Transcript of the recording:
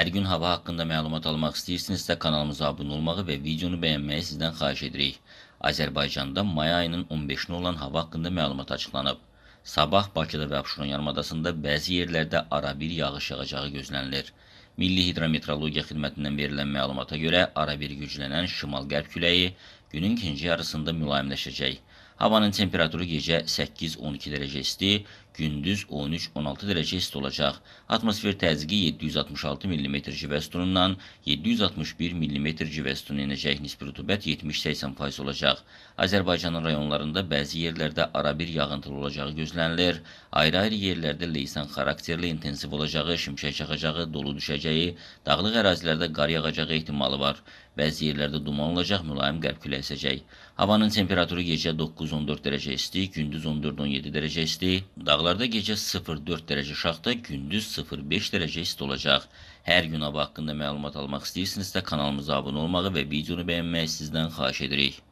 Hər gün hava haqqında məlumat almaq istəyirsinizsə kanalımıza abunə olmağı və videonu bəyənməyi sizdən xahiş edirik. Azərbaycanda may ayının 15-nə olan hava haqqında məlumat açıqlanıb. Sabah Bakıda və Abşeron yarımadasında bəzi yerlərdə arabir yağış yağacağı gözlənilir. Milli Hidrometeorologiya Xidmətindən verilən məlumata görə arabir güclənən şimal-qərb küləyi günün ikinci yarısında mülayimləşəcək. Havanın temperaturu gecə 8-12 dərəcə isti, gündüz 13-16 dərəcə isti olacaq. Atmosfer təzyiqi 766 mm civəstunundan 761 mm civəstuna inəcək, nisbi rütubət 70-80% olacaq. Azərbaycanın rayonlarında bəzi yerlərdə ara bir yağıntılı olacağı gözlənilir. Ayrı-ayrı yerlərdə leysan xarakterli intensiv olacağı, şimşək çaxacağı, dolu düşəcəyi, dağlıq ərazilərdə qar yağacağı ehtimalı var. Bəzi yerlərdə duman olacaq, mülayim qərb küləyi əsəcək. Havanın temperaturu gecə 9-14 dərəcə isti, gündüz 14-17 dərəcə isti, dağlıq dağlarda gecə 0-4 dərəcə şaxda, gündüz 0-5 dərəcə isti olacaq. Hər gün hava haqqında məlumat almaq istəyirsinizsə kanalımıza abunə olmağı və videonu bəyənməyi sizdən xahiş edirik.